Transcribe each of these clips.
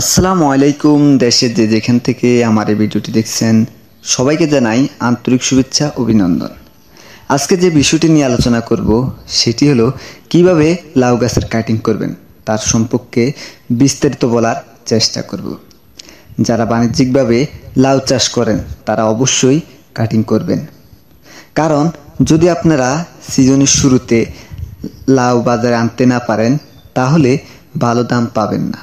আসসালামু আলাইকুম দেশে যে যেখান থেকে আমার এই ভিডিওটি দেখছেন সবাইকে জানাই আন্তরিক শুভেচ্ছা অভিনন্দন আজকে যে বিষয়টি নিয়ে আলোচনা করব সেটি হলো কিভাবে লাউ গাছের কাটিং করবেন তার সম্পর্কে বিস্তারিত বলার চেষ্টা করব যারা বাণিজ্যিকভাবে লাউ চাষ করেন তারা অবশ্যই কাটিং করবেন কারণ যদি আপনারা সিজনের শুরুতে লাউ বাজারে আনতে না পারেন তাহলে ভালো দাম পাবেন না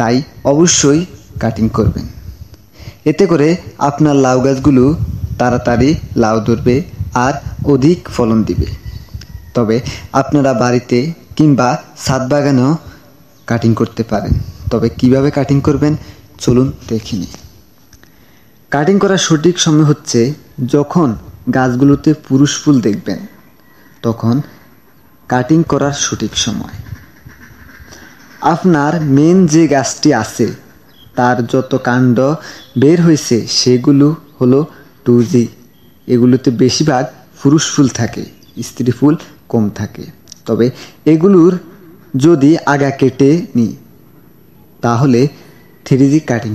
তাই অবশ্যই কাটিং করবেন এতে করে আপনার লাউ গাছগুলো তাড়াতাড়ি লাউ ধরবে আর অধিক ফলন দিবে তবে আপনারা বাড়িতে কিংবা সাত বাগানেও কাটিং করতে পারেন তবে কিভাবে কাটিং করবেন চলুন দেখে নিই কাটিং করার সঠিক সময় হচ্ছে যখন গাছগুলোতে পুরুষ ফুল দেখবেন তখন কাটিং করার সঠিক সময় আপনার মেন যে গাছটি আছে তার যত কাণ্ড বের হয়েছে সেগুলো হলো টুজি এগুলোতে বেশিরভাগ পুরুষ ফুল থাকে স্ত্রী ফুল কম থাকে তবে এগুলোর যদি আগা কেটে নিই তাহলে থ্রিজি কাটিং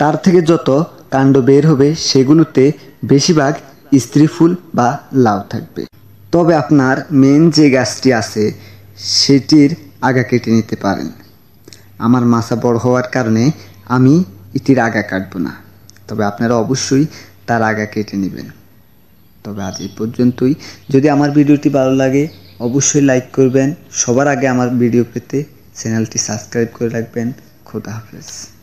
তার থেকে যত কাণ্ড বের হবে সেগুলোতে বেশিরভাগ স্ত্রী ফুল বা লাউ থাকবে তবে আপনার মেন যে গাছটি আছে সেটির আগা কেটে নিতে পারেন আমার মাছা বড় হওয়ার কারণে আমি ইটির আগা কাটব না তবে আপনারা অবশ্যই তার আগা কেটে নেবেন তবে আজ এই পর্যন্তই যদি আমার ভিডিওটি ভালো লাগে অবশ্যই লাইক করবেন সবার আগে আমার ভিডিও পেতে চ্যানেলটি সাবস্ক্রাইব করে রাখবেন খোদা হাফেজ